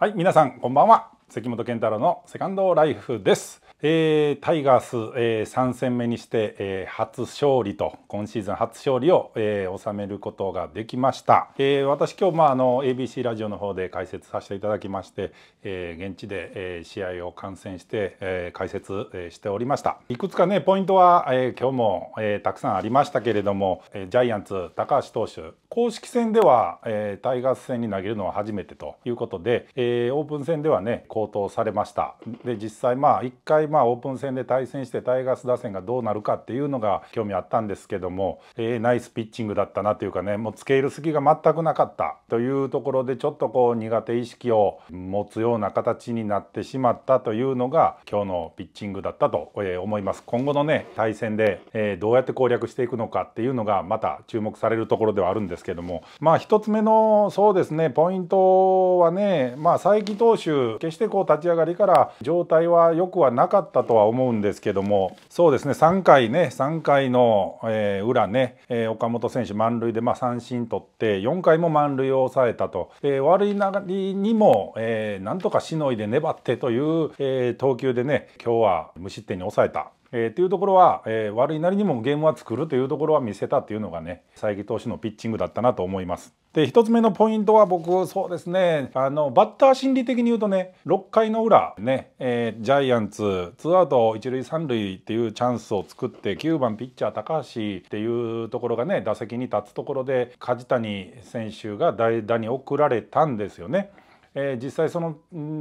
はい皆さんこんばんは関本健太郎のセカンドライフですえー、タイガース、えー、3戦目にして、えー、初勝利と今シーズン初勝利を、えー、収めることができました、えー、私今日、まあ、あの ABC ラジオの方で解説させていただきまして、えー、現地で、えー、試合を観戦して、えー、解説、えー、しておりましたいくつかねポイントは、えー、今日も、えー、たくさんありましたけれども、えー、ジャイアンツ高橋投手公式戦では、えー、タイガース戦に投げるのは初めてということで、えー、オープン戦ではね高騰されましたで実際まあ1回まあ、オープン戦で対戦してタイガース打線がどうなるかっていうのが興味あったんですけども、えー、ナイスピッチングだったなというかねもうつけ入る隙が全くなかったというところでちょっとこう苦手意識を持つような形になってしまったというのが今日のピッチングだったと思います。今後のね対戦で、えー、どうやって攻略していくのかっていうのがまた注目されるところではあるんですけどもまあ1つ目のそうですねポイントはねまあ佐伯投手決してこう立ち上がりから状態は良くはなかったかったとは思うんですけども、そうですね、3回ね、3回の、えー、裏ね、えー、岡本選手満塁で、まあ、三振取って、4回も満塁を抑えたと、えー、悪いなりにも、えー、なんとかしのいで粘ってという、えー、投球でね、今日は無失点に抑えたえー、っていうところは、えー、悪いなりにもゲームは作るというところは見せたっていうのがね佐伯投手のピッチングだったなと思います。で1つ目のポイントは僕そうですねあのバッター心理的に言うとね6回の裏ね、えー、ジャイアンツツーアウト一塁三塁っていうチャンスを作って9番ピッチャー高橋っていうところがね打席に立つところで梶谷選手が代打に送られたんですよね。えー、実際その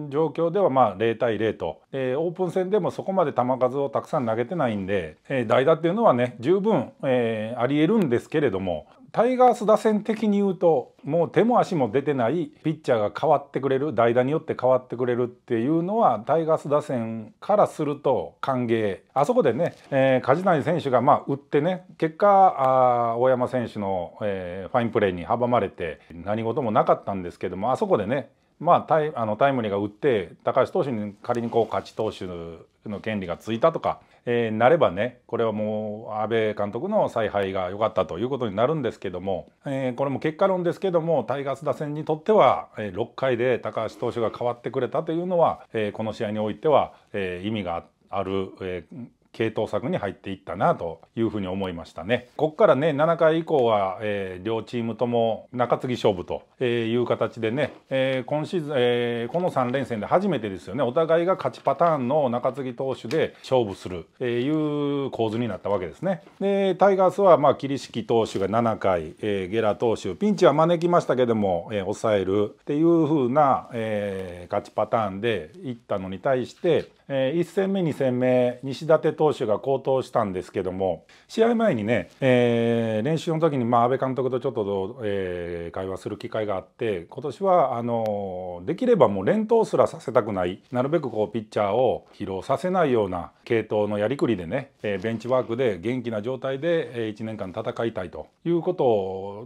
状況ではまあ0対0と、えー、オープン戦でもそこまで球数をたくさん投げてないんで、えー、代打っていうのはね十分、えー、ありえるんですけれどもタイガース打線的に言うともう手も足も出てないピッチャーが変わってくれる代打によって変わってくれるっていうのはタイガース打線からすると歓迎あそこでね、えー、梶谷選手がまあ打ってね結果あ大山選手の、えー、ファインプレーに阻まれて何事もなかったんですけどもあそこでねまあ、タイあのタイムリーが打って高橋投手に仮にこう勝ち投手の権利がついたとか、えー、なればねこれはもう阿部監督の采配が良かったということになるんですけども、えー、これも結果論ですけどもタイガース打線にとっては、えー、6回で高橋投手が代わってくれたというのは、えー、この試合においては、えー、意味がある、えー、系統策に入っていったなというふに思いましたね。ここからね7回以降は、えー、両チームとも中継ぎ勝負という形でね、えー、今シーズン、えー、この3連戦で初めてですよねお互いが勝ちパターンの中継ぎ投手で勝負する、という構図になったわけですね。でタイガースは、桐敷投手が7回、えゲラ投手ピンチは招きましたけども、え抑えるっていう風な、え勝ちパターンでいったのに対してえ1戦目2戦目西舘投手が好投したんですけども試合前にね、えー、練習の時に、まあ、安倍監督とちょっと、えー、会話する機会があって今年はあのできればもう連投すらさせたくないなるべくこうピッチャーを疲労させないような系統のやりくりでね、えー、ベンチワークで元気な状態で、え1年間戦いたいというこ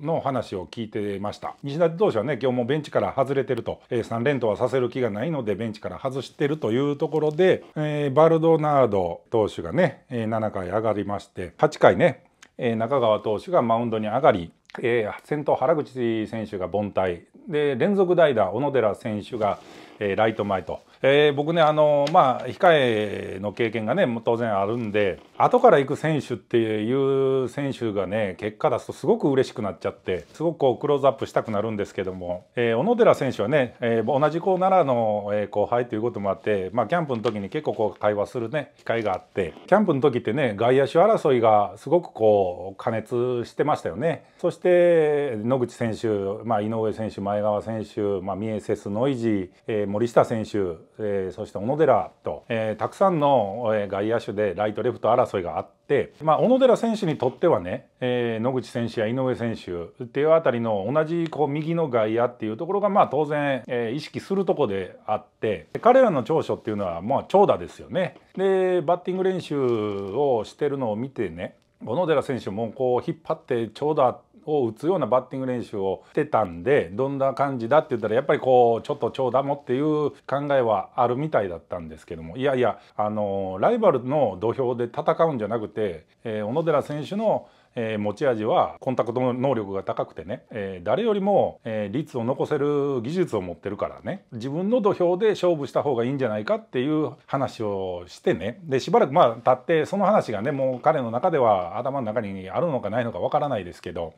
との話を聞いてました西舘投手はね今日もベンチから外れてると、え3連投はさせる気がないのでベンチから外してるというところでえー、バルドナード投手がね、えー、7回上がりまして8回ね、えー、中川投手がマウンドに上がり、えー、先頭原口選手が凡退で連続代打小野寺選手がえー、ライト前と、えー、僕ねあのまあ控えの経験がね当然あるんで後から行く選手っていう選手がね結果出すとすごく嬉しくなっちゃってすごくこうクローズアップしたくなるんですけども、えー、小野寺選手はね、えー、同じこう奈良の、えー、後輩ということもあって、まあ、キャンプの時に結構こう会話するね機会があってキャンプの時ってね外野手争いがすごくこう過熱してましたよね。そして野口選手、まあ、井上選手前川選手、まあ、ミエセスノイジー、えー森下選手、えー、そして小野寺と、えー、たくさんの外野手でライトレフト争いがあって、まあ、小野寺選手にとってはね、えー、野口選手や井上選手っていうあたりの同じこう右の外野っていうところがまあ当然、えー、意識するとこであって彼らの長所っていうのはまあ長打ですよね。でバッティング練習をしてるのを見てね小野寺選手もこう引っ張って長打ってを打つようなバッティング練習をしてたんでどんな感じだって言ったらやっぱりこうちょっと長打もっていう考えはあるみたいだったんですけどもいやいやあのライバルの土俵で戦うんじゃなくて、えー、小野寺選手のえー、持ち味はコンタクト能力が高くてね、えー、誰よりも、えー、率を残せる技術を持ってるからね自分の土俵で勝負した方がいいんじゃないかっていう話をしてねでしばらくまあ経ってその話がねもう彼の中では頭の中にあるのかないのかわからないですけど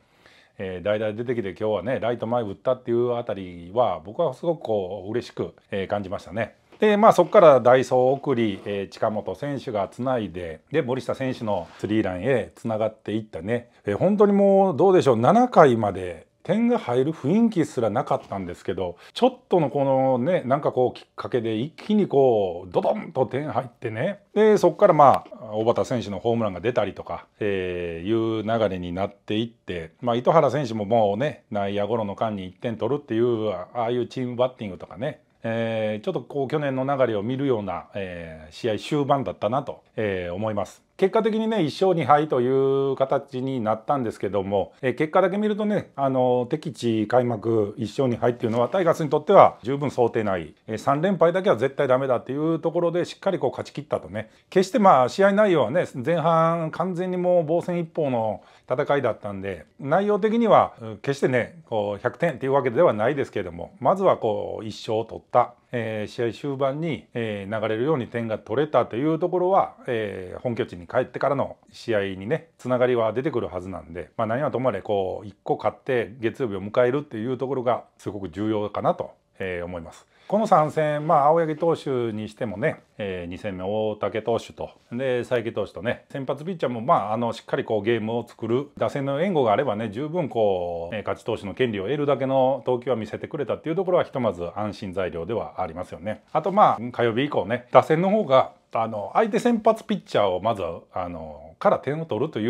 えー、代々出てきて今日はねライト前打ったっていうあたりは僕はすごくこう嬉しく、えー、感じましたね。でまあ、そこから代走送り、えー、近本選手がつないでで森下選手のスリーランへつながっていったね、えー、本当にもうどうでしょう7回まで点が入る雰囲気すらなかったんですけどちょっとのこのねなんかこうきっかけで一気にこうドドンと点入ってねでそこからまあ、小畑選手のホームランが出たりとか、えー、いう流れになっていって、まあ、糸原選手ももうね内野ゴロの間に1点取るっていうああいうチームバッティングとかね、えー、ちょっとこう去年の流れを見るような、えー、試合終盤だったなと、えー、思います。結果的にね、1勝2敗という形になったんですけども、え結果だけ見るとね、あの、敵地開幕1勝2敗っていうのは、タイガースにとっては十分想定内、え3連敗だけは絶対ダメだっていうところで、しっかりこう勝ち切ったとね、決してまあ、試合内容はね、前半完全にもう防戦一方の戦いだったんで、内容的には決してね、こう100点っていうわけではないですけれども、まずはこう、1勝を取った。えー、試合終盤に、えー、流れるように点が取れたというところは、えー、本拠地に帰ってからの試合にねつながりは出てくるはずなんで、まあ、何はともあれこう1個勝って月曜日を迎えるっていうところがすごく重要かなとえー、思います。この3戦、まあ、青柳投手にしてもね、えー、2戦目、大竹投手と、で、佐伯投手とね、先発ピッチャーも、まあ、あの、しっかりこう、ゲームを作る、打線の援護があればね、十分こう、えー、勝ち投手の権利を得るだけの投球は見せてくれたっていうところは、ひとまず安心材料ではありますよね。あと、まあ、火曜日以降ね、打線の方が、あの相手先発ピッチャーをまずあのから点を取るとい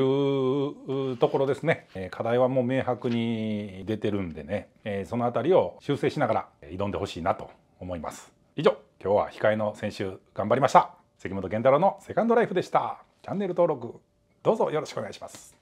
うところですね、え課題はもう明白に出てるんでね、えその辺りを修正しながら挑んでほしいなと思います以上今日は控えの選手頑張りました関本健太郎のセカンドライフでしたチャンネル登録どうぞよろしくお願いします